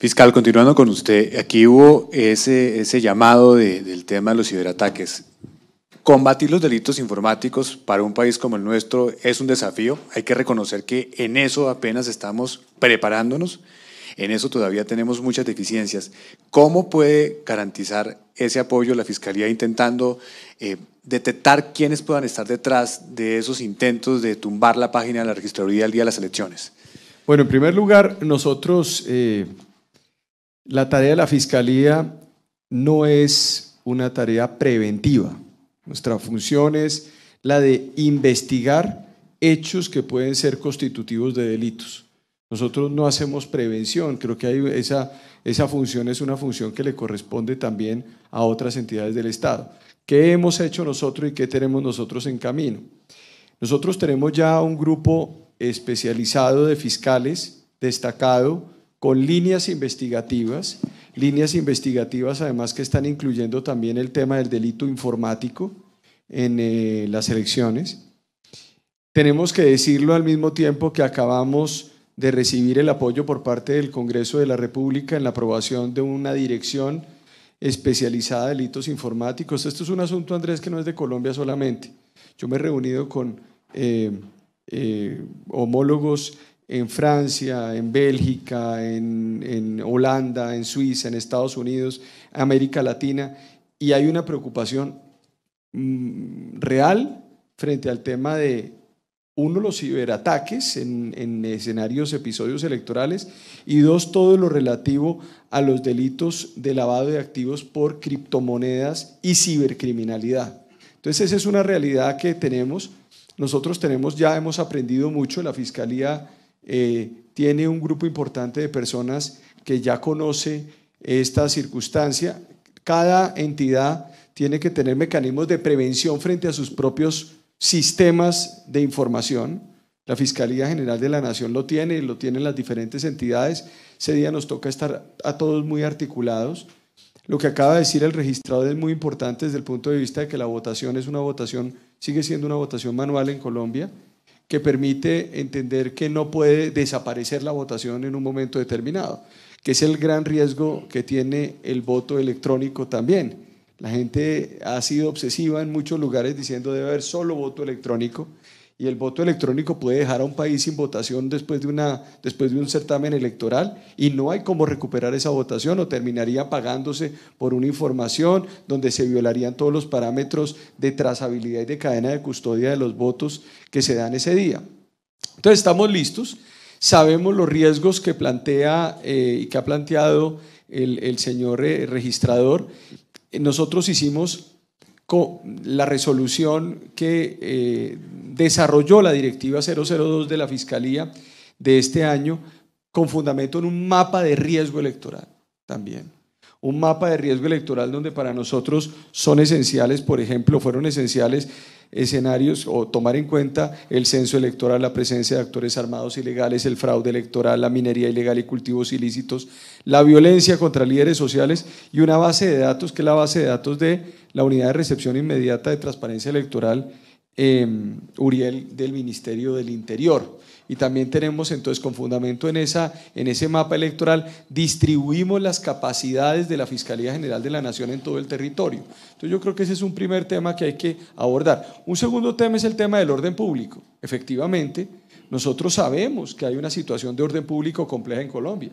Fiscal, continuando con usted, aquí hubo ese, ese llamado del tema de los ciberataques. Combatir los delitos informáticos para un país como el nuestro es un desafío. Hay que reconocer que en eso apenas estamos preparándonos. En eso todavía tenemos muchas deficiencias. ¿Cómo puede garantizar ese apoyo la Fiscalía intentando eh, detectar quiénes puedan estar detrás de esos intentos de tumbar la página de la registraduría al día de las elecciones? Bueno, en primer lugar, nosotros... Eh, la tarea de la Fiscalía no es una tarea preventiva. Nuestra función es la de investigar hechos que pueden ser constitutivos de delitos. Nosotros no hacemos prevención, creo que esa, esa función es una función que le corresponde también a otras entidades del Estado. ¿Qué hemos hecho nosotros y qué tenemos nosotros en camino? Nosotros tenemos ya un grupo especializado de fiscales destacado con líneas investigativas, líneas investigativas además que están incluyendo también el tema del delito informático en eh, las elecciones. Tenemos que decirlo al mismo tiempo que acabamos de recibir el apoyo por parte del Congreso de la República en la aprobación de una dirección especializada de delitos informáticos. Esto es un asunto, Andrés, que no es de Colombia solamente. Yo me he reunido con eh, eh, homólogos en Francia, en Bélgica, en, en, Holanda, en Suiza, en Estados Unidos, América Latina, y hay una preocupación mm, real frente al tema de, uno, los ciberataques en, en, escenarios, episodios electorales, y dos, todo lo relativo a los delitos de lavado de activos por criptomonedas y cibercriminalidad. Entonces, esa es una realidad que tenemos. Nosotros tenemos, ya hemos aprendido mucho, la Fiscalía eh, tiene un grupo importante de personas que ya conoce esta circunstancia. Cada entidad tiene que tener mecanismos de prevención frente a sus propios sistemas de información. La Fiscalía General de la Nación lo tiene, y lo tienen las diferentes entidades. Ese día nos toca estar a todos muy articulados. Lo que acaba de decir el registrador es muy importante desde el punto de vista de que la votación es una votación, sigue siendo una votación manual en Colombia que permite entender que no puede desaparecer la votación en un momento determinado, que es el gran riesgo que tiene el voto electrónico también. La gente ha sido obsesiva en muchos lugares diciendo debe haber solo voto electrónico y el voto electrónico puede dejar a un país sin votación después de, una, después de un certamen electoral y no hay cómo recuperar esa votación o terminaría pagándose por una información donde se violarían todos los parámetros de trazabilidad y de cadena de custodia de los votos que se dan ese día. Entonces estamos listos, sabemos los riesgos que plantea eh, y que ha planteado el, señor eh, registrador. Nosotros hicimos la resolución que eh, desarrolló la Directiva 002 de la Fiscalía de este año con fundamento en un mapa de riesgo electoral también. Un mapa de riesgo electoral donde para nosotros son esenciales, por ejemplo, fueron esenciales escenarios o tomar en cuenta el censo electoral, la presencia de actores armados ilegales, el fraude electoral, la minería ilegal y cultivos ilícitos, la violencia contra líderes sociales y una base de datos que es la base de datos de la unidad de recepción inmediata de transparencia electoral Em, Uriel del Ministerio del Interior. Y también tenemos entonces con fundamento en, esa, en ese mapa electoral, distribuimos las capacidades de la Fiscalía General de la Nación en todo el territorio. Entonces yo creo que ese es un primer tema que hay que abordar. Un segundo tema es el tema del orden público. Efectivamente, nosotros sabemos que hay una situación de orden público compleja en Colombia.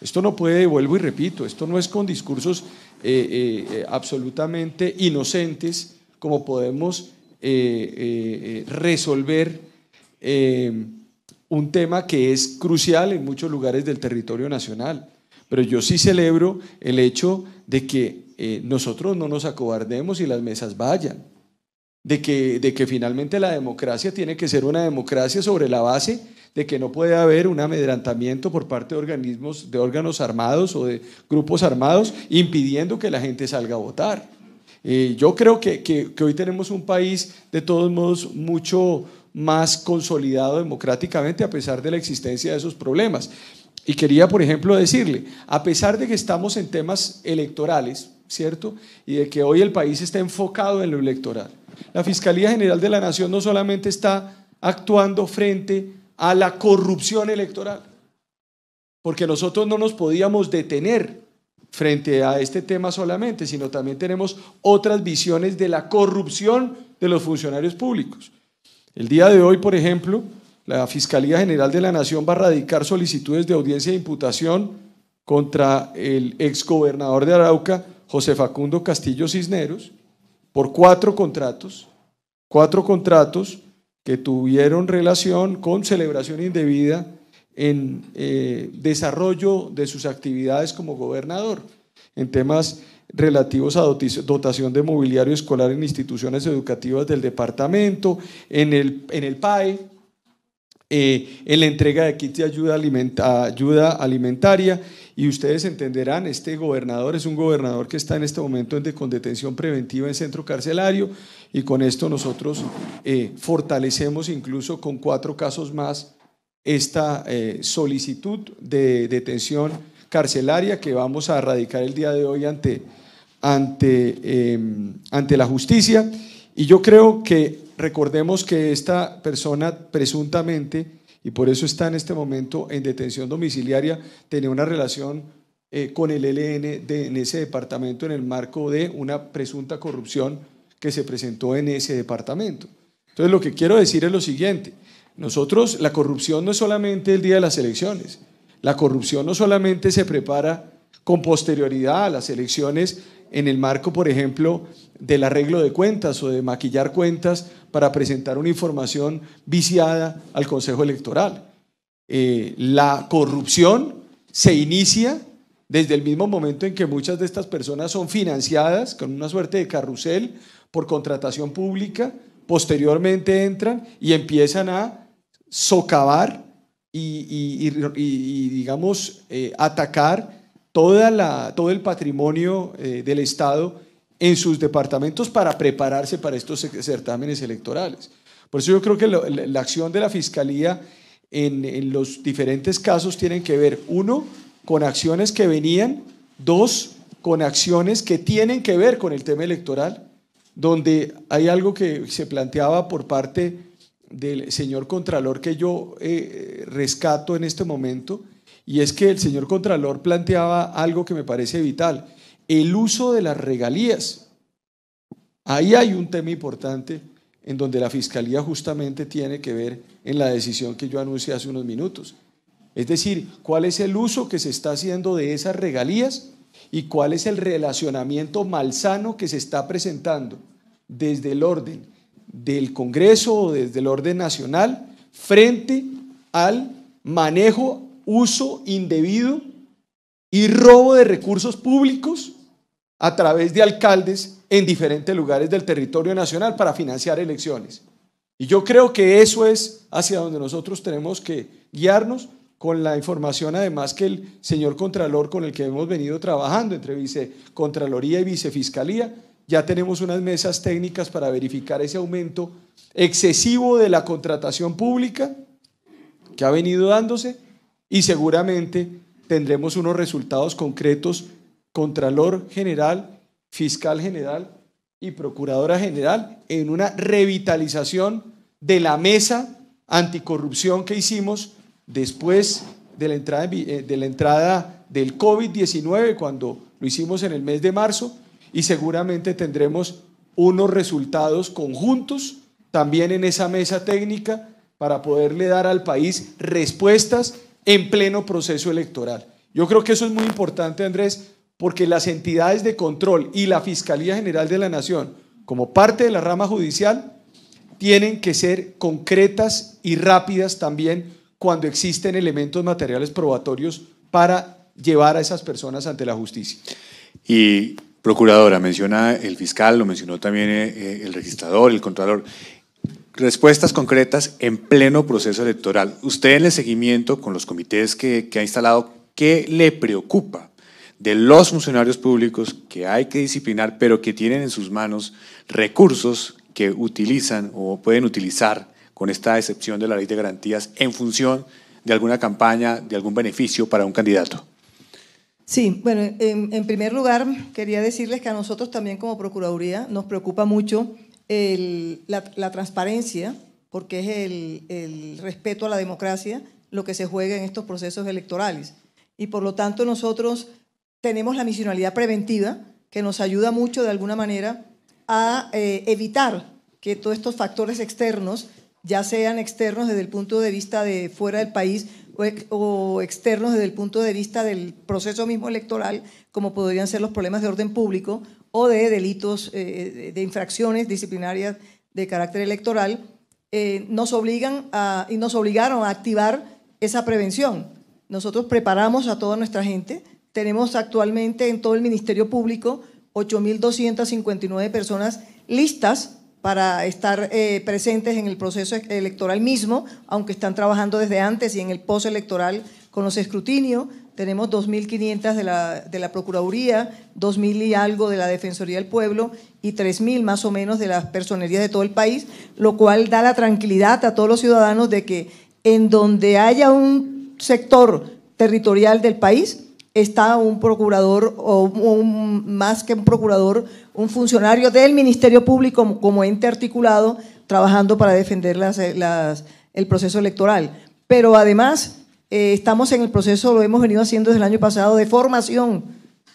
Esto no puede, vuelvo y repito, esto no es con discursos eh, eh, eh, absolutamente inocentes como podemos eh, eh, eh, resolver un tema que es crucial en muchos lugares del territorio nacional. Pero yo sí celebro el hecho de que nosotros no nos acobardemos y las mesas vayan, de que, de que finalmente la democracia tiene que ser una democracia sobre la base de que no puede haber un amedrantamiento por parte de organismos, de órganos armados o de grupos armados impidiendo que la gente salga a votar. Eh, yo creo que, que hoy tenemos un país de todos modos mucho más consolidado democráticamente a pesar de la existencia de esos problemas. Y quería, por ejemplo, decirle, a pesar de que estamos en temas electorales, ¿cierto? Y de que hoy el país está enfocado en lo electoral, la Fiscalía General de la Nación no solamente está actuando frente a la corrupción electoral, porque nosotros no nos podíamos detener frente a este tema solamente, sino también tenemos otras visiones de la corrupción de los funcionarios públicos. El día de hoy, por ejemplo, la Fiscalía General de la Nación va a radicar solicitudes de audiencia de imputación contra el exgobernador de Arauca, José Facundo Castillo Cisneros, por cuatro contratos, cuatro contratos que tuvieron relación con celebración indebida en eh, desarrollo de sus actividades como gobernador, en temas relativos a dotación de mobiliario escolar en instituciones educativas del departamento, en el, en el PAE, eh, en la entrega de kits de ayuda, ayuda alimentaria. Y ustedes entenderán, este gobernador es un gobernador que está en este momento en de, con detención preventiva en centro carcelario y con esto nosotros eh, fortalecemos incluso con cuatro casos más esta eh, solicitud de detención carcelaria que vamos a radicar el día de hoy ante, ante, em, ante la justicia. Y yo creo que recordemos que esta persona presuntamente, y por eso está en este momento en detención domiciliaria, tenía una relación eh, con el LN en ese departamento en el marco de una presunta corrupción que se presentó en ese departamento. Entonces lo que quiero decir es lo siguiente, nosotros, la corrupción no es solamente el día de las elecciones, la corrupción no solamente se prepara con posterioridad a las elecciones en el marco, por ejemplo, del arreglo de cuentas o de maquillar cuentas para presentar una información viciada al Consejo Electoral. Eh, la corrupción se inicia desde el mismo momento en que muchas de estas personas son financiadas con una suerte de carrusel por contratación pública, posteriormente entran y empiezan a socavar y, digamos, eh, atacar toda la, todo el patrimonio eh, del Estado en sus departamentos para prepararse para estos certámenes electorales. Por eso yo creo que la, acción de la Fiscalía en, en los diferentes casos tienen que ver, uno, con acciones que venían, dos, con acciones que tienen que ver con el tema electoral, donde hay algo que se planteaba por parte del señor Contralor que yo eh, rescato en este momento, y es que el señor Contralor planteaba algo que me parece vital, el uso de las regalías. Ahí hay un tema importante en donde la Fiscalía justamente tiene que ver en la decisión que yo anuncié hace unos minutos. Es decir, cuál es el uso que se está haciendo de esas regalías y cuál es el relacionamiento malsano que se está presentando desde el orden del Congreso o desde el orden nacional frente al manejo, uso indebido y robo de recursos públicos a través de alcaldes en diferentes lugares del territorio nacional para financiar elecciones. Y yo creo que eso es hacia donde nosotros tenemos que guiarnos con la información además que el señor Contralor con el que hemos venido trabajando entre Contraloría y Vicefiscalía ya tenemos unas mesas técnicas para verificar ese aumento excesivo de la contratación pública que ha venido dándose y seguramente tendremos unos resultados concretos Contralor General, Fiscal General y Procuradora General en una revitalización de la mesa anticorrupción que hicimos después de la entrada, eh, de la entrada del COVID-19, cuando lo hicimos en el mes de marzo, y seguramente tendremos unos resultados conjuntos también en esa mesa técnica para poderle dar al país respuestas en pleno proceso electoral. Yo creo que eso es muy importante, Andrés, porque las entidades de control y la Fiscalía General de la Nación, como parte de la rama judicial, tienen que ser concretas y rápidas también cuando existen elementos materiales probatorios para llevar a esas personas ante la justicia. Y Procuradora, menciona el fiscal, lo mencionó también eh, eh, el registrador, el contralor. Respuestas concretas en pleno proceso electoral. Usted en el seguimiento con los comités que, que ha instalado, ¿qué le preocupa de los funcionarios públicos que hay que disciplinar, pero que tienen en sus manos recursos que utilizan o pueden utilizar con esta excepción de la ley de garantías en función de alguna campaña, de algún beneficio para un candidato? Sí, bueno, en, primer lugar quería decirles que a nosotros también como Procuraduría nos preocupa mucho la, transparencia, porque es el, respeto a la democracia lo que se juega en estos procesos electorales. Y por lo tanto nosotros tenemos la misionalidad preventiva que nos ayuda mucho de alguna manera a eh, evitar que todos estos factores externos, ya sean externos desde el punto de vista de fuera del país, o, externos desde el punto de vista del proceso mismo electoral, como podrían ser los problemas de orden público o de delitos, eh, de infracciones disciplinarias de carácter electoral, eh, nos obligan a, y nos obligaron a activar esa prevención. Nosotros preparamos a toda nuestra gente. Tenemos actualmente en todo el Ministerio Público 8.259 personas listas para estar eh, presentes en el proceso e-, electoral mismo, aunque están trabajando desde antes y en el electoral con los escrutinios. Tenemos 2.500 de la, de la Procuraduría, 2.000 y algo de la Defensoría del Pueblo y 3.000 más o menos de las personerías de todo el país, lo cual da la tranquilidad a todos los ciudadanos de que en donde haya un sector territorial del país, está un procurador, o más que un procurador, un funcionario del Ministerio Público como ente articulado trabajando para defender el proceso electoral. Pero además eh, estamos en el proceso, lo hemos venido haciendo desde el año pasado, de formación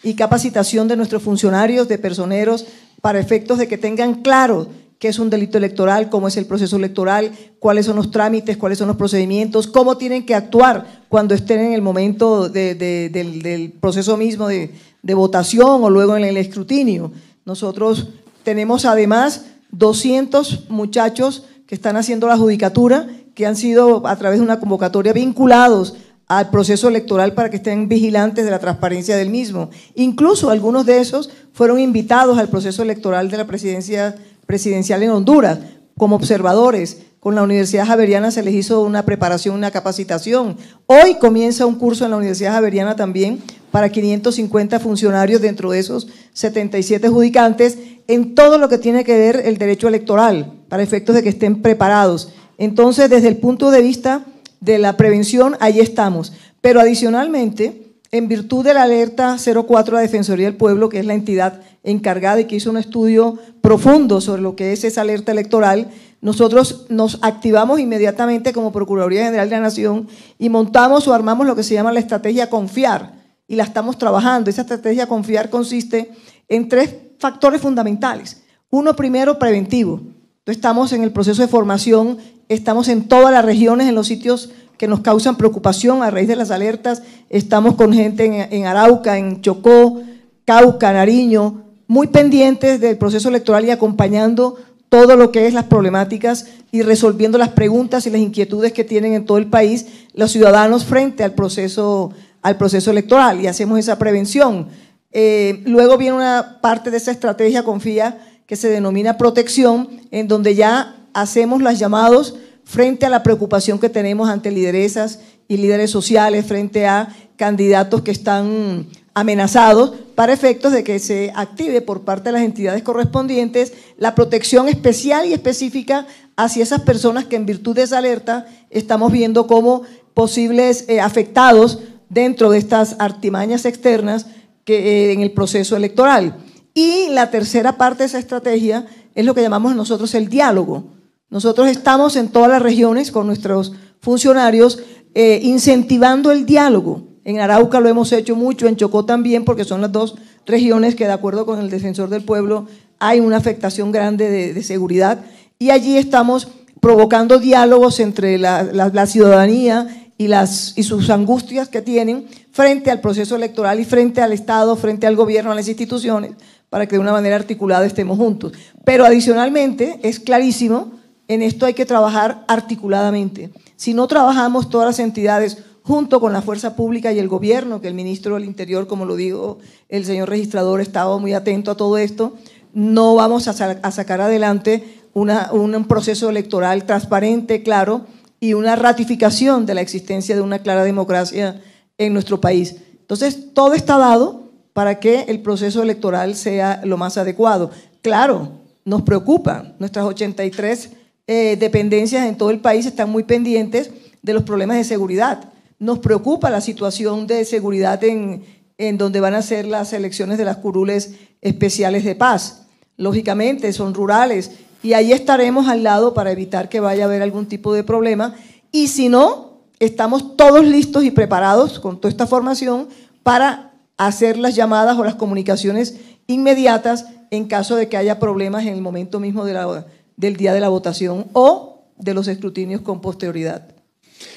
y capacitación de nuestros funcionarios, de personeros, para efectos de que tengan claro qué es un delito electoral, cómo es el proceso electoral, cuáles son los trámites, cuáles son los procedimientos, cómo tienen que actuar cuando estén en el momento del, proceso mismo de, de votación o luego en el escrutinio. Nosotros tenemos además 200 muchachos que están haciendo la judicatura, que han sido a través de una convocatoria vinculados al proceso electoral para que estén vigilantes de la transparencia del mismo. Incluso algunos de esos fueron invitados al proceso electoral de la presidencia presidencial en Honduras, como observadores. Con la Universidad Javeriana se les hizo una preparación, una capacitación. Hoy comienza un curso en la Universidad Javeriana también para 550 funcionarios dentro de esos 77 judicantes en todo lo que tiene que ver el derecho electoral, para efectos de que estén preparados. Entonces, desde el punto de vista de la prevención, ahí estamos. Pero adicionalmente, en virtud de la alerta 04 la Defensoría del Pueblo, que es la entidad encargada y que hizo un estudio profundo sobre lo que es esa alerta electoral, nosotros nos activamos inmediatamente como Procuraduría General de la Nación y montamos o armamos lo que se llama la estrategia confiar y la estamos trabajando. Esa estrategia confiar consiste en tres factores fundamentales. Uno primero, preventivo. estamos en el proceso de formación, estamos en todas las regiones, en los sitios que nos causan preocupación a raíz de las alertas. Estamos con gente en, Arauca, en Chocó, Cauca, Nariño, muy pendientes del proceso electoral y acompañando todo lo que es las problemáticas y resolviendo las preguntas y las inquietudes que tienen en todo el país los ciudadanos frente al proceso, al proceso electoral y hacemos esa prevención. Eh, luego viene una parte de esa estrategia, confía, que se denomina protección, en donde ya hacemos las llamados frente a la preocupación que tenemos ante lideresas y líderes sociales, frente a candidatos que están amenazados para efectos de que se active por parte de las entidades correspondientes la protección especial y específica hacia esas personas que en virtud de esa alerta estamos viendo como posibles eh, afectados dentro de estas artimañas externas que, eh, en el proceso electoral. Y la tercera parte de esa estrategia es lo que llamamos nosotros el diálogo nosotros estamos en todas las regiones con nuestros funcionarios eh, incentivando el diálogo. En Arauca lo hemos hecho mucho, en Chocó también, porque son las dos regiones que de acuerdo con el defensor del pueblo hay una afectación grande de, seguridad. Y allí estamos provocando diálogos entre la, ciudadanía y, las, y sus angustias que tienen frente al proceso electoral y frente al Estado, frente al gobierno, a las instituciones, para que de una manera articulada estemos juntos. Pero adicionalmente es clarísimo en esto hay que trabajar articuladamente. Si no trabajamos todas las entidades junto con la fuerza pública y el gobierno, que el ministro del Interior, como lo dijo el señor registrador, estaba muy atento a todo esto, no vamos a, sacar adelante un proceso electoral transparente, claro, y una ratificación de la existencia de una clara democracia en nuestro país. Entonces, todo está dado para que el proceso electoral sea lo más adecuado. Claro, nos preocupa nuestras 83 eh, dependencias en todo el país están muy pendientes de los problemas de seguridad. Nos preocupa la situación de seguridad en, en donde van a ser las elecciones de las curules especiales de paz. Lógicamente, son rurales y ahí estaremos al lado para evitar que vaya a haber algún tipo de problema. Y si no, estamos todos listos y preparados con toda esta formación para hacer las llamadas o las comunicaciones inmediatas en caso de que haya problemas en el momento mismo de la, del día de la votación o de los escrutinios con posterioridad.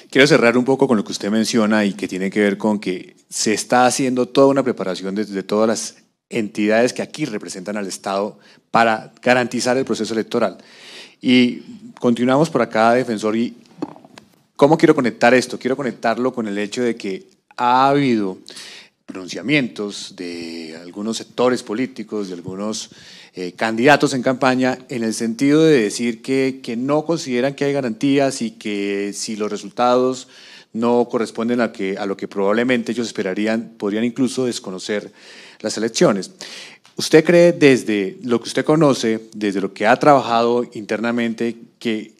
Quiero cerrar un poco con lo que usted menciona y que tiene que ver con que se está haciendo toda una preparación desde todas las entidades que aquí representan al Estado para garantizar el proceso electoral. Y continuamos por acá, defensor, y ¿cómo quiero conectar esto? Quiero conectarlo con el hecho de que ha habido pronunciamientos de algunos sectores políticos, de algunos eh, candidatos en campaña en el sentido de decir que, que no consideran que hay garantías y que si los resultados no corresponden a, que, a lo que probablemente ellos esperarían, podrían incluso desconocer las elecciones. ¿Usted cree desde lo que usted conoce, desde lo que ha trabajado internamente, que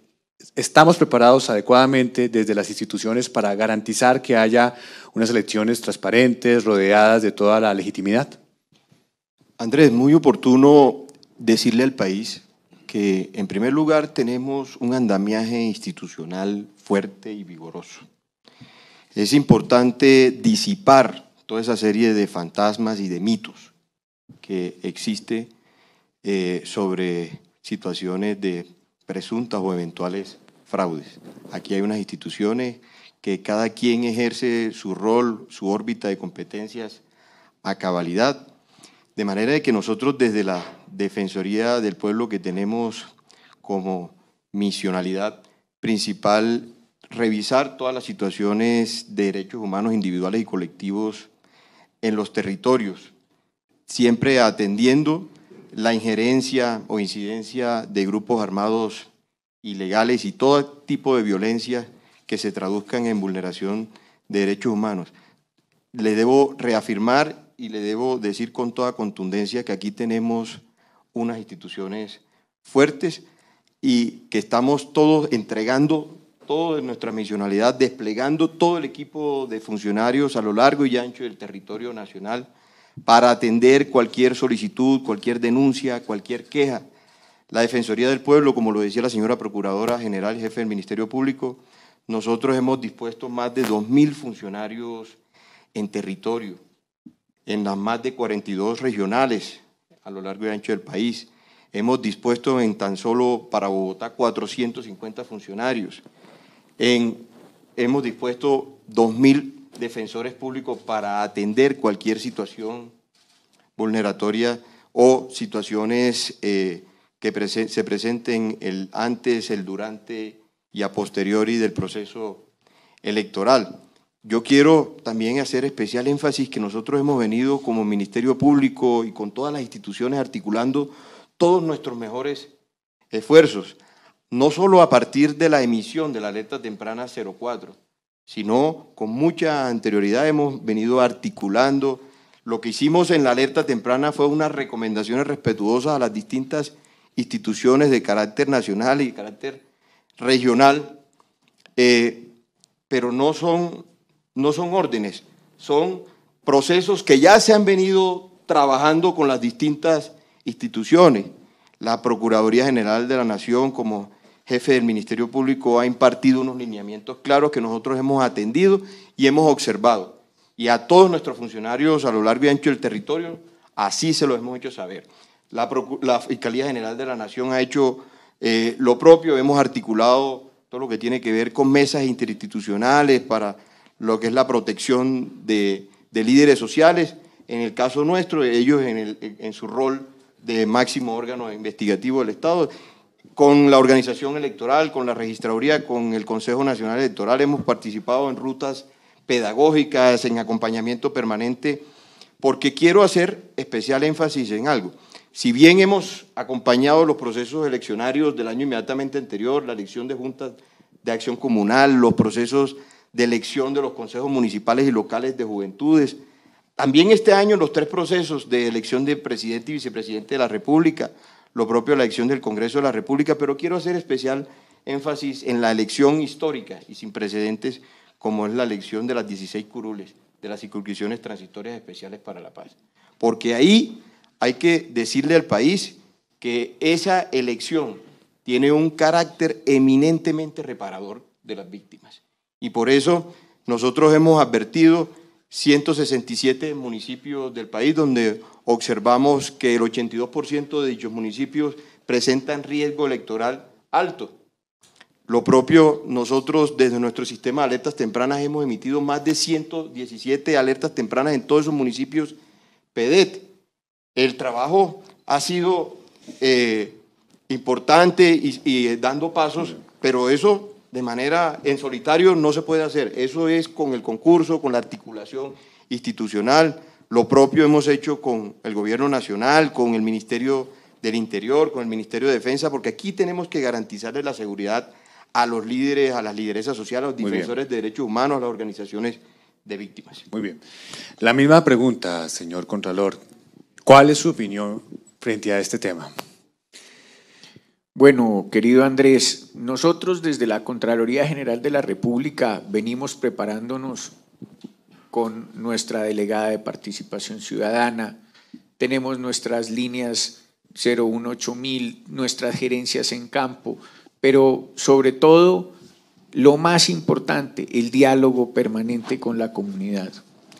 estamos preparados adecuadamente desde las instituciones para garantizar que haya unas elecciones transparentes, rodeadas de toda la legitimidad? Andrés, muy oportuno decirle al país que en primer lugar tenemos un andamiaje institucional fuerte y vigoroso. Es importante disipar toda esa serie de fantasmas y de mitos que existe eh, sobre situaciones de presuntas o eventuales fraudes. Aquí hay unas instituciones que cada quien ejerce su rol, su órbita de competencias a cabalidad de manera que nosotros desde la Defensoría del Pueblo que tenemos como misionalidad principal, revisar todas las situaciones de derechos humanos individuales y colectivos en los territorios, siempre atendiendo la injerencia o incidencia de grupos armados ilegales y todo tipo de violencia que se traduzcan en vulneración de derechos humanos. Les debo reafirmar y le debo decir con toda contundencia que aquí tenemos unas instituciones fuertes y que estamos todos entregando toda nuestra misionalidad, desplegando todo el equipo de funcionarios a lo largo y ancho del territorio nacional para atender cualquier solicitud, cualquier denuncia, cualquier queja. La Defensoría del Pueblo, como lo decía la señora Procuradora General, jefe del Ministerio Público, nosotros hemos dispuesto más de 2.000 funcionarios en territorio en las más de 42 regionales a lo largo y ancho del país. Hemos dispuesto en tan solo para Bogotá 450 funcionarios. hemos dispuesto 2.000 defensores públicos para atender cualquier situación vulneratoria o situaciones eh, que se presenten el antes, el durante y a posteriori del proceso electoral. Yo quiero también hacer especial énfasis que nosotros hemos venido como Ministerio Público y con todas las instituciones articulando todos nuestros mejores esfuerzos, no solo a partir de la emisión de la alerta temprana 04, sino con mucha anterioridad hemos venido articulando. Lo que hicimos en la alerta temprana fue unas recomendaciones respetuosas a las distintas instituciones de carácter nacional y de carácter regional, eh, pero no son no son órdenes, son procesos que ya se han venido trabajando con las distintas instituciones. La Procuraduría General de la Nación, como jefe del Ministerio Público, ha impartido unos lineamientos claros que nosotros hemos atendido y hemos observado. Y a todos nuestros funcionarios a lo largo y ancho del territorio, así se los hemos hecho saber. La, Fiscalía General de la Nación ha hecho eh, lo propio, hemos articulado todo lo que tiene que ver con mesas interinstitucionales para lo que es la protección de, líderes sociales. En el caso nuestro, ellos en, en su rol de máximo órgano investigativo del Estado, con la organización electoral, con la registraduría, con el Consejo Nacional Electoral, hemos participado en rutas pedagógicas, en acompañamiento permanente, porque quiero hacer especial énfasis en algo. Si bien hemos acompañado los procesos eleccionarios del año inmediatamente anterior, la elección de juntas de acción comunal, los procesos de elección de los consejos municipales y locales de juventudes. También este año los tres procesos de elección de presidente y vicepresidente de la República, lo propio la elección del Congreso de la República, pero quiero hacer especial énfasis en la elección histórica y sin precedentes como es la elección de las 16 curules, de las circunscripciones transitorias especiales para la paz. Porque ahí hay que decirle al país que esa elección tiene un carácter eminentemente reparador de las víctimas. Y por eso nosotros hemos advertido 167 municipios del país donde observamos que el 82% de dichos municipios presentan riesgo electoral alto. Lo propio, nosotros desde nuestro sistema de alertas tempranas hemos emitido más de 117 alertas tempranas en todos esos municipios PEDET. El trabajo ha sido eh, importante y eh, dando pasos, pero eso de manera en solitario no se puede hacer. Eso es con el concurso, con la articulación institucional. Lo propio hemos hecho con el Gobierno Nacional, con el Ministerio del Interior, con el Ministerio de Defensa, porque aquí tenemos que garantizarle la seguridad a los líderes, a las lideresas sociales, a los defensores de derechos humanos, a las organizaciones de víctimas. Muy bien. La misma pregunta, señor Contralor. ¿Cuál es su opinión frente a este tema? Bueno, querido Andrés, nosotros desde la Contraloría General de la República venimos preparándonos con nuestra delegada de participación ciudadana, tenemos nuestras líneas 018000, nuestras gerencias en campo, pero sobre todo, lo más importante, el diálogo permanente con la comunidad.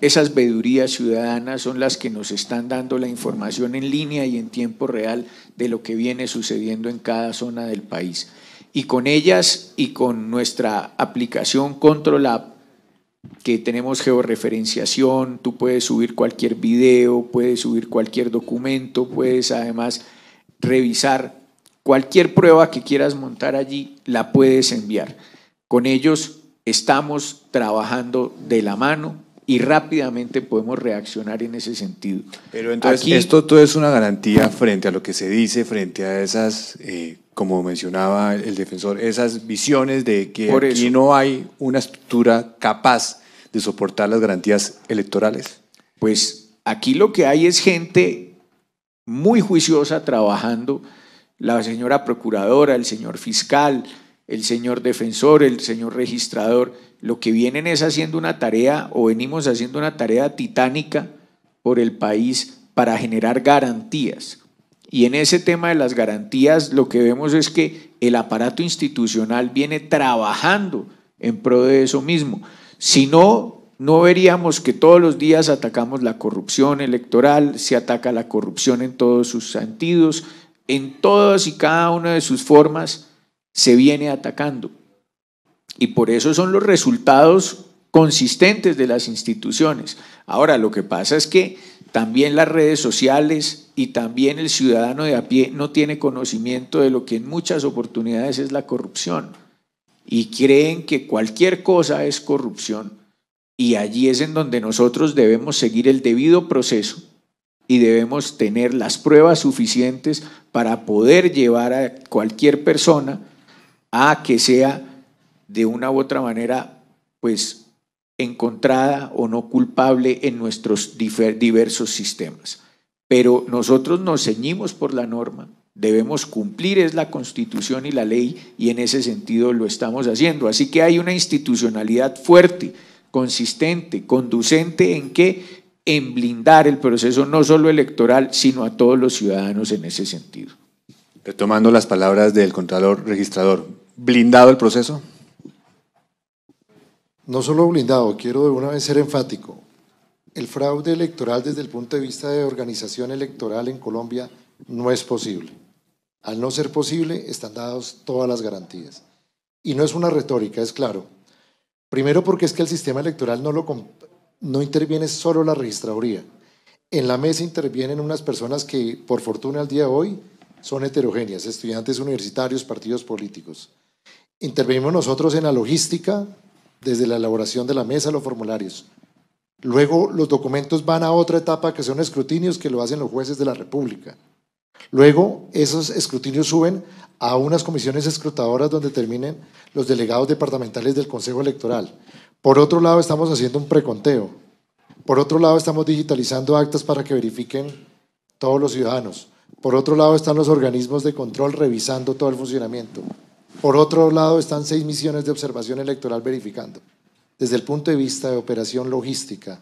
Esas vedurías ciudadanas son las que nos están dando la información en línea y en tiempo real de lo que viene sucediendo en cada zona del país. Y con ellas y con nuestra aplicación Control App, que tenemos georreferenciación, tú puedes subir cualquier video, puedes subir cualquier documento, puedes además revisar cualquier prueba que quieras montar allí, la puedes enviar. Con ellos estamos trabajando de la mano y rápidamente podemos reaccionar en ese sentido. Pero entonces esto todo es una garantía frente a lo que se dice, frente a esas, eh, como mencionaba el defensor, esas visiones de que aquí no hay una estructura capaz de soportar las garantías electorales. Pues aquí lo que hay es gente muy juiciosa trabajando, la señora procuradora, el señor fiscal, el señor defensor, el señor registrador, lo que vienen es haciendo una tarea o venimos haciendo una tarea titánica por el país para generar garantías. Y en ese tema de las garantías lo que vemos es que el aparato institucional viene trabajando en pro de eso mismo. Si no, no veríamos que todos los días atacamos la corrupción electoral, se ataca la corrupción en todos sus sentidos, en todas y cada una de sus formas se viene atacando. Y por eso son los resultados consistentes de las instituciones. Ahora, lo que pasa es que también las redes sociales y también el ciudadano de a pie no tiene conocimiento de lo que en muchas oportunidades es la corrupción y creen que cualquier cosa es corrupción. Y allí es en donde nosotros debemos seguir el debido proceso y debemos tener las pruebas suficientes para poder llevar a cualquier persona a que sea de una u otra manera, pues, encontrada o no culpable en nuestros diversos sistemas. Pero nosotros nos ceñimos por la norma, debemos cumplir es la constitución y la ley y en ese sentido lo estamos haciendo. Así que hay una institucionalidad fuerte, consistente, conducente en que en blindar el proceso no solo electoral, sino a todos los ciudadanos en ese sentido. Retomando las palabras del Contralor Registrador, blindado el proceso? No solo blindado, quiero de una vez ser enfático. El fraude electoral desde el punto de vista de organización electoral en Colombia no es posible. Al no ser posible, están dadas todas las garantías. Y no es una retórica, es claro. Primero porque es que el sistema electoral no, lo no interviene solo la registraduría. En la mesa intervienen unas personas que, por fortuna al día de hoy, son heterogéneas, estudiantes universitarios, partidos políticos. Intervenimos nosotros en la logística, desde la elaboración de la mesa, los formularios. Luego los documentos van a otra etapa que son escrutinios que lo hacen los jueces de la República. Luego esos escrutinios suben a unas comisiones escrutadoras donde terminen los delegados departamentales del Consejo Electoral. Por otro lado estamos haciendo un preconteo. Por otro lado estamos digitalizando actas para que verifiquen todos los ciudadanos. Por otro lado están los organismos de control revisando todo el funcionamiento. Por otro lado, están seis misiones de observación electoral verificando. Desde el punto de vista de operación logística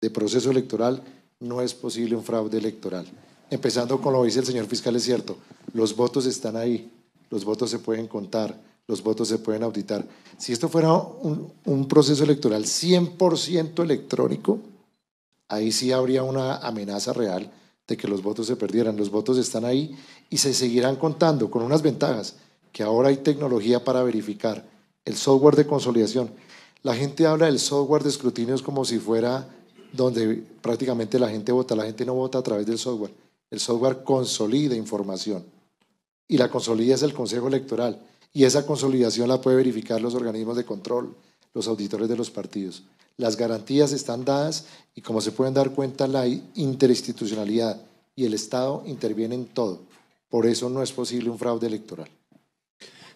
de proceso electoral, no es posible un fraude electoral. Empezando con lo que dice el señor fiscal, es cierto, los votos están ahí, los votos se pueden contar, los votos se pueden auditar. Si esto fuera un, proceso electoral 100% electrónico, ahí sí habría una amenaza real de que los votos se perdieran. Los votos están ahí y se seguirán contando con unas ventajas que ahora hay tecnología para verificar, el software de consolidación. La gente habla del software de escrutinio como si fuera donde prácticamente la gente vota, la gente no vota a través del software. El software consolida información y la consolida es el Consejo Electoral y esa consolidación la puede verificar los organismos de control, los auditores de los partidos. Las garantías están dadas y como se pueden dar cuenta la interinstitucionalidad y el Estado intervienen en todo. Por eso no es posible un fraude electoral.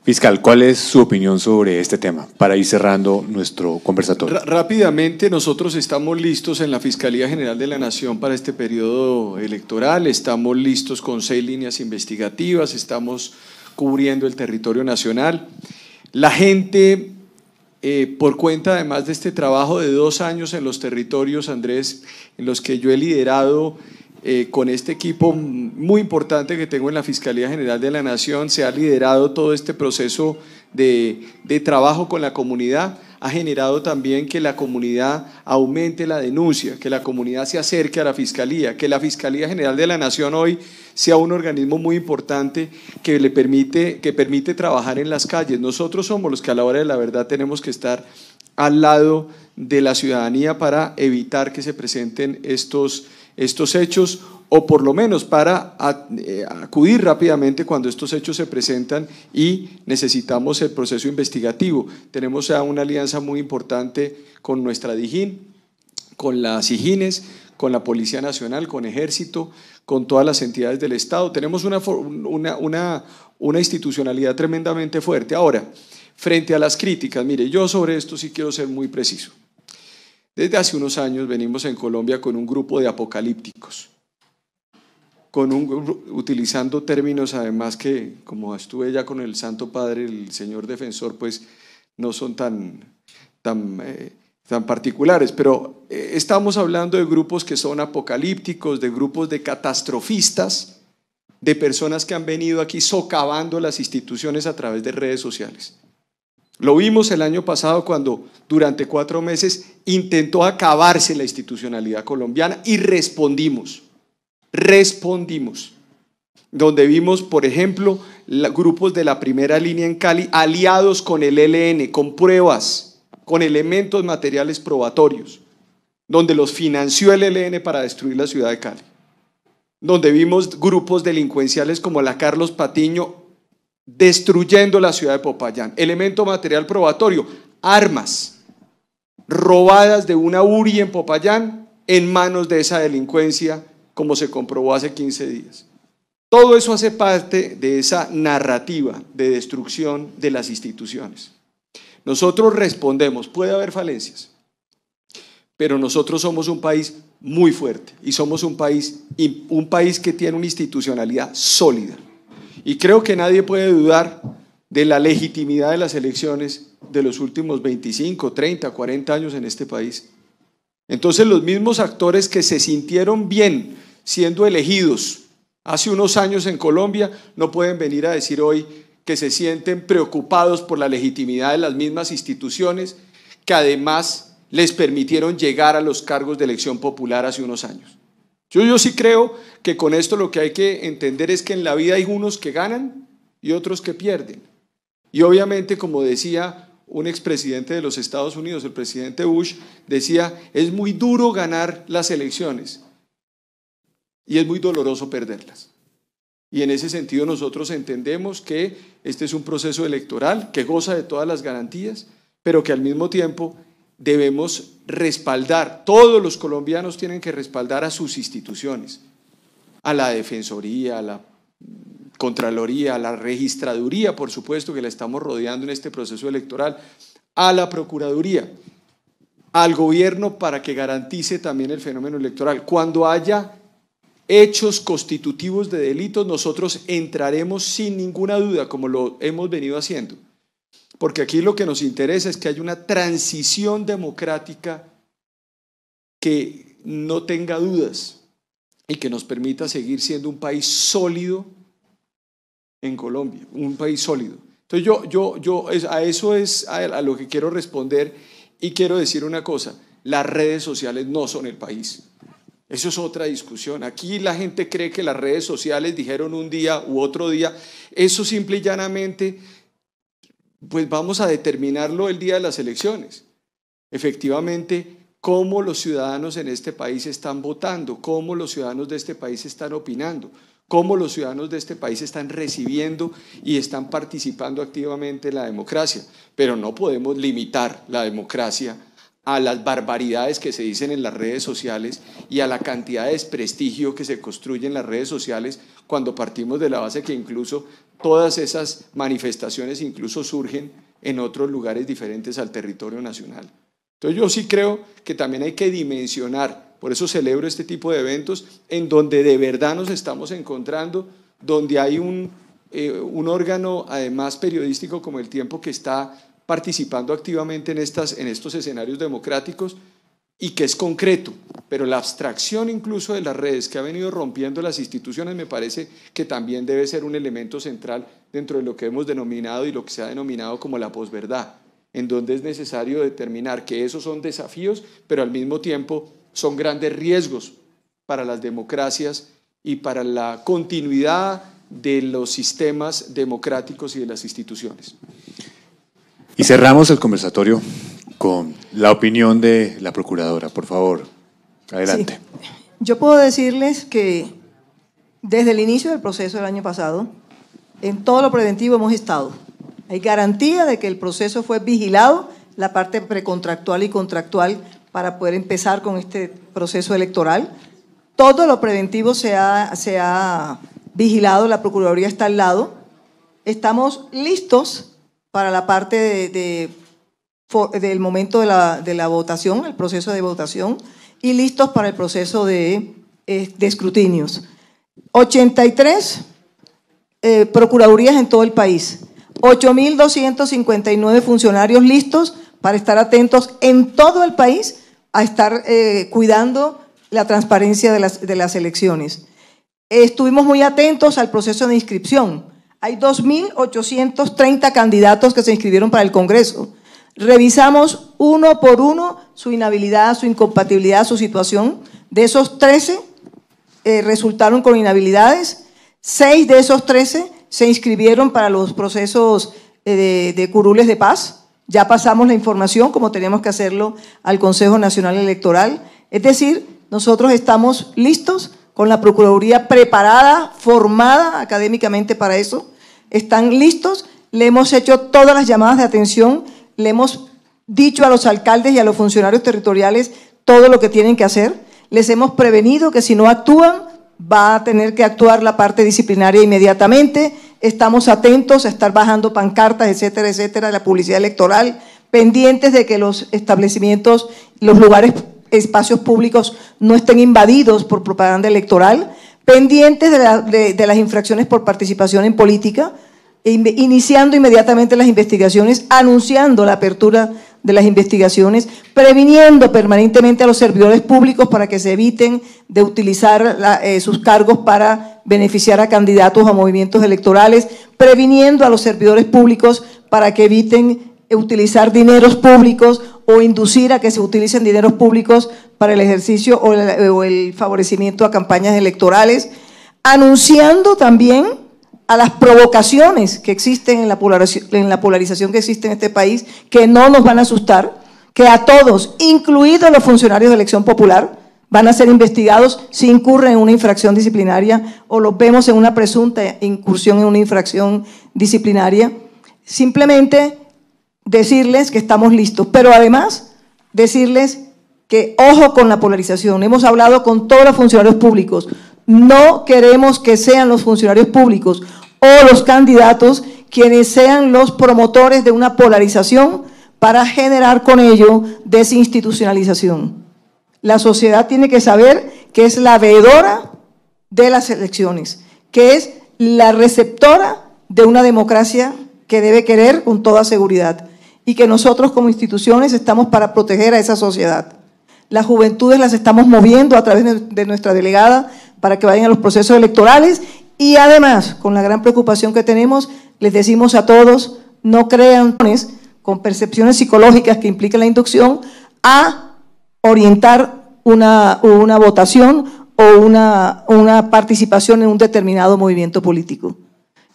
Fiscal, ¿cuál es su opinión sobre este tema para ir cerrando nuestro conversatorio? rápidamente, nosotros estamos listos en la Fiscalía General de la Nación para este periodo electoral, estamos listos con seis líneas investigativas, estamos cubriendo el territorio nacional. La gente, eh, por cuenta además de este trabajo de dos años en los territorios, Andrés, en los que yo he liderado eh, con este equipo muy importante que tengo en la Fiscalía General de la Nación, se ha liderado todo este proceso de, de trabajo con la comunidad ha generado también que la comunidad aumente la denuncia, que la comunidad se acerque a la Fiscalía, que la Fiscalía General de la Nación hoy sea un organismo muy importante que le permite, que permite trabajar en las calles. Nosotros somos los que a la hora de la verdad tenemos que estar al lado de la ciudadanía para evitar que se presenten estos estos hechos o por lo menos para eh, acudir rápidamente cuando estos hechos se presentan y necesitamos el proceso investigativo. Tenemos una alianza muy importante con nuestra DIGIN, con las IGINES, con la Policía Nacional, con Ejército, con todas las entidades del Estado. Tenemos una, una, una, una institucionalidad tremendamente fuerte. Ahora, frente a las críticas, mire, yo sobre esto sí quiero ser muy preciso. Desde hace unos años venimos en Colombia con un grupo de apocalípticos, con un, utilizando términos además que, como estuve ya con el Santo Padre, el Señor Defensor, pues no son tan, eh, particulares, pero eh, estamos hablando de grupos que son apocalípticos, de grupos de catastrofistas, de personas que han venido aquí socavando las instituciones a través de redes sociales. Lo vimos el año pasado cuando durante cuatro meses intentó acabarse la institucionalidad colombiana y respondimos, respondimos. Donde vimos, por ejemplo, grupos de la primera línea en Cali aliados con el LN, con pruebas, con elementos materiales probatorios, donde los financió el LN para destruir la ciudad de Cali. Donde vimos grupos delincuenciales como la Carlos Patiño destruyendo la ciudad de Popayán. Elemento material probatorio, armas robadas de una URI en Popayán en manos de esa delincuencia, como se comprobó hace 15 días. Todo eso hace parte de esa narrativa de destrucción de las instituciones. Nosotros respondemos, puede haber falencias, pero nosotros somos un país muy fuerte y somos un país, un país que tiene una institucionalidad sólida. Y creo que nadie puede dudar de la legitimidad de las elecciones de los últimos 25, 30, 40 años en este país. Entonces los mismos actores que se sintieron bien siendo elegidos hace unos años en Colombia no pueden venir a decir hoy que se sienten preocupados por la legitimidad de las mismas instituciones que además les permitieron llegar a los cargos de elección popular hace unos años. Yo, yo sí creo que con esto lo que hay que entender es que en la vida hay unos que ganan y otros que pierden. Y obviamente, como decía un expresidente de los Estados Unidos, el presidente Bush, decía, es muy duro ganar las elecciones y es muy doloroso perderlas. Y en ese sentido nosotros entendemos que este es un proceso electoral que goza de todas las garantías, pero que al mismo tiempo debemos respaldar, todos los colombianos tienen que respaldar a sus instituciones, a la Defensoría, a la Contraloría, a la Registraduría, por supuesto, que la estamos rodeando en este proceso electoral, a la Procuraduría, al gobierno para que garantice también el fenómeno electoral. Cuando haya hechos constitutivos de delitos, nosotros entraremos sin ninguna duda, como lo hemos venido haciendo. Porque aquí lo que nos interesa es que haya una transición democrática que no tenga dudas y que nos permita seguir siendo un país sólido en Colombia, un país sólido. Entonces yo, yo, yo a eso es a lo que quiero responder y quiero decir una cosa, las redes sociales no son el país. Eso es otra discusión. Aquí la gente cree que las redes sociales dijeron un día u otro día. Eso simple y llanamente pues vamos a determinarlo el día de las elecciones. Efectivamente, cómo los ciudadanos en este país están votando, cómo los ciudadanos de este país están opinando, cómo los ciudadanos de este país están recibiendo y están participando activamente en la democracia. Pero no podemos limitar la democracia a las barbaridades que se dicen en las redes sociales y a la cantidad de desprestigio que se construye en las redes sociales cuando partimos de la base que incluso todas esas manifestaciones incluso surgen en otros lugares diferentes al territorio nacional. Entonces yo sí creo que también hay que dimensionar, por eso celebro este tipo de eventos, en donde de verdad nos estamos encontrando, donde hay un, eh, un órgano además periodístico como el tiempo que está participando activamente en, estas, en estos escenarios democráticos y que es concreto, pero la abstracción incluso de las redes que ha venido rompiendo las instituciones me parece que también debe ser un elemento central dentro de lo que hemos denominado y lo que se ha denominado como la posverdad, en donde es necesario determinar que esos son desafíos, pero al mismo tiempo son grandes riesgos para las democracias y para la continuidad de los sistemas democráticos y de las instituciones. Y cerramos el conversatorio con la opinión de la procuradora. Por favor, adelante. Yo puedo decirles que desde el inicio del proceso del año pasado, en todo lo preventivo hemos estado. Hay garantía de que el proceso fue vigilado, la parte precontractual y contractual, para poder empezar con este proceso electoral. Todo lo preventivo se ha, se ha vigilado, la Procuraduría está al lado. Estamos listos para la parte de del momento de la, votación, el proceso de votación, y listos para el proceso de, eh, escrutinios. 83 eh, procuradurías en todo el país, 8.259 funcionarios listos para estar atentos en todo el país a estar eh, cuidando la transparencia de las, elecciones. estuvimos muy atentos al proceso de inscripción. Hay 2.830 candidatos que se inscribieron para el Congreso Revisamos uno por uno su inhabilidad, su incompatibilidad, su situación. De esos 13 eh, resultaron con inhabilidades. Seis de esos 13 se inscribieron para los procesos eh, de, curules de paz. Ya pasamos la información, como tenemos que hacerlo, al Consejo Nacional Electoral. Es decir, nosotros estamos listos con la Procuraduría preparada, formada académicamente para eso. Están listos. Le hemos hecho todas las llamadas de atención le hemos dicho a los alcaldes y a los funcionarios territoriales todo lo que tienen que hacer, les hemos prevenido que si no actúan va a tener que actuar la parte disciplinaria inmediatamente, estamos atentos a estar bajando pancartas, etcétera, etcétera, de la publicidad electoral, pendientes de que los establecimientos, los lugares, espacios públicos no estén invadidos por propaganda electoral, pendientes de las infracciones por participación en política, iniciando inmediatamente las investigaciones, anunciando la apertura de las investigaciones, previniendo permanentemente a los servidores públicos para que se eviten de utilizar eh, sus cargos para beneficiar a candidatos o movimientos electorales, previniendo a los servidores públicos para que eviten eh, utilizar dineros públicos o inducir a que se utilicen dineros públicos para el ejercicio o el favorecimiento a campañas electorales, anunciando también a las provocaciones que existen en la, polarización, en la polarización que existe en este país, que no nos van a asustar, que a todos, incluidos los funcionarios de elección popular, van a ser investigados si incurren en una infracción disciplinaria o los vemos en una presunta incursión en una infracción disciplinaria. Simplemente decirles que estamos listos, pero además decirles que ojo con la polarización. Hemos hablado con todos los funcionarios públicos, no queremos que sean los funcionarios públicos o los candidatos quienes sean los promotores de una polarización para generar con ello desinstitucionalización. La sociedad tiene que saber que es la veedora de las elecciones, que es la receptora de una democracia que debe querer con toda seguridad y que nosotros como instituciones estamos para proteger a esa sociedad. Las juventudes las estamos moviendo a través de, nuestra delegada para que vayan a los procesos electorales y además, con la gran preocupación que tenemos, les decimos a todos, no crean con percepciones psicológicas que implica la inducción a orientar una, votación o una, una participación en un determinado movimiento político.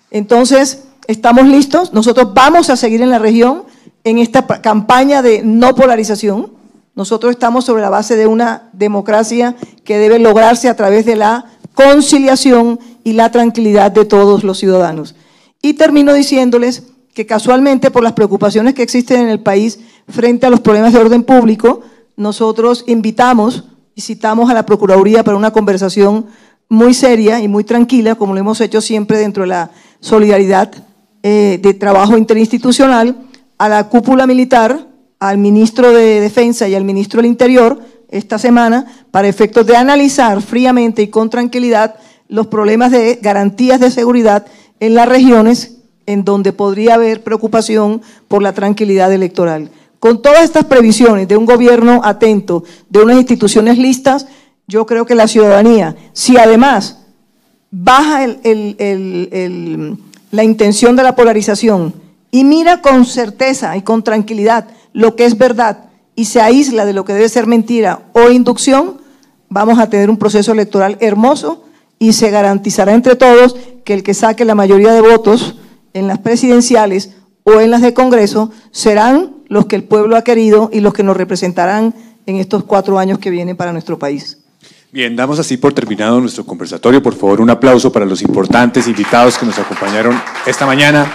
Entonces, estamos listos, nosotros vamos a seguir en la región en esta campaña de no polarización, nosotros estamos sobre la base de una democracia que debe lograrse a través de la conciliación y la tranquilidad de todos los ciudadanos. Y termino diciéndoles que casualmente por las preocupaciones que existen en el país frente a los problemas de orden público, nosotros invitamos y citamos a la Procuraduría para una conversación muy seria y muy tranquila, como lo hemos hecho siempre dentro de la solidaridad eh, de trabajo interinstitucional, a la cúpula militar al ministro de Defensa y al ministro del Interior esta semana para efectos de analizar fríamente y con tranquilidad los problemas de garantías de seguridad en las regiones en donde podría haber preocupación por la tranquilidad electoral. Con todas estas previsiones de un gobierno atento, de unas instituciones listas, yo creo que la ciudadanía, si además baja la intención de la polarización y mira con certeza y con tranquilidad lo que es verdad y se aísla de lo que debe ser mentira o inducción, vamos a tener un proceso electoral hermoso y se garantizará entre todos que el que saque la mayoría de votos en las presidenciales o en las de Congreso serán los que el pueblo ha querido y los que nos representarán en estos cuatro años que vienen para nuestro país. Bien, damos así por terminado nuestro conversatorio. Por favor, un aplauso para los importantes invitados que nos acompañaron esta mañana.